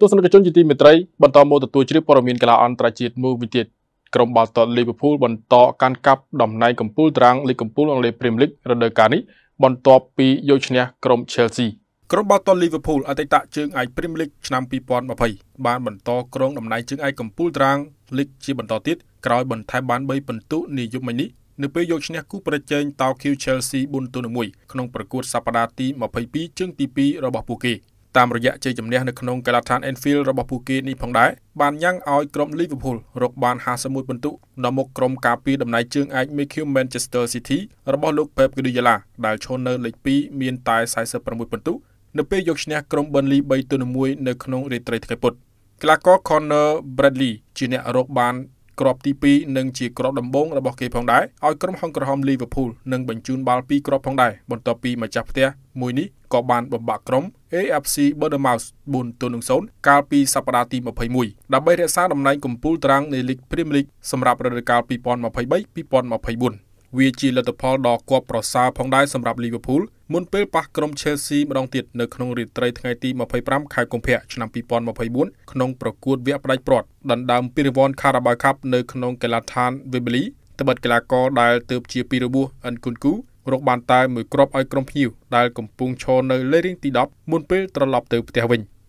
ទស្សនិកជនជាទីមេត្រីបន្តមកទទួលជ្រាបព័ត៌មានកីឡាអន្តរជាតិមួយវិញទៀតក្រុមបាល់ទាត់លីវើពូលបន្តកាន់កាប់តំណែងកំពូលតារាងលីគកំពូលអង់គ្លេសព្រីមលីករដូវកាលនេះបន្ទាប់ពីយកឈ្នះក្រុម Chelsea ក្រុមបាល់ទាត់លីវើពូលអតីតជើងឯកព្រីមលីកឆ្នាំ2020បានបន្តគ្រងតំណែងជើងឯកកំពូលតារាងលីកជាបន្តទៀតក្រោយបន្ថែមបាន3ពិន្ទុនាយប់មិញនេះនៅពេលយកឈ្នះគូប្រជែងតោឃីវ Chelsea 4-1ក្នុងប្រកួតសប្តាហ៍ទី22ជើងទី2របស់ពួកគេ។តាមរយៈជ័យជំនះនៅក្នុងកីឡដ្ឋាន Anfield របស់ពួកគេនេះផងដែរបានញ៉ាំងឲ្យក្រុម Liverpool រកបាន51ពិន្ទុដល់មុខក្រុមការពារដំណែងជើងឯក Mikel Manchester City របស់លោក Pep Guardiola ដែលឈរនៅលេខ2មានតែ46ពិន្ទុនៅពេលយកឈ្នះក្រុម Burnley 3-1នៅក្នុងរាត្រីថ្ងៃពុធកីឡាករ Connor Bradley ជាអ្នករកបានគ្រាប់ទី2និងជាគ្រាប់ដំបូងរបស់គេផងដែរឲ្យក្រុមហុងក្រហមលីវើពូលនឹងបញ្ជូនបាល់ពីរគ្រាប់ផងដែរបន្ទាប់ពីម្ចាស់ផ្ទះមួយនេះក៏បានបំបាក់ក្រុម AFC Bournemouth 4-0កាលពីសប្តាហ៍ទី21ដើម្បីរក្សាតំណែងកំពូលតារាងនៃលីក Premier League សម្រាប់រដូវកាល2023-2024វាជាលទ្ធផលដ៏គួរប្រសើរផងដែរសម្រាប់លីវើពូលមុនពេលប៉ះក្រុម Chelsea ម្ដងទៀតនៅក្នុងរាត្រីថ្ងៃទី25ខែកុម្ភៈឆ្នាំ2024ក្នុងប្រកួតវគ្គផ្ដាច់ព្រាត់ដណ្ដើមពានរង្វាន់ Carabao Cup នៅក្នុងកីឡដ្ឋាន Wembley ត្បិតកីឡាករដែលទើបជាពីរបួសអិនគុនគូរកបានតែមួយគ្រាប់ឲ្យក្រុមភ្ញៀវដែលកំពុងឈរនៅលេខរៀងទី10មុនពេលត្រឡប់ទៅផ្ទះវិញ។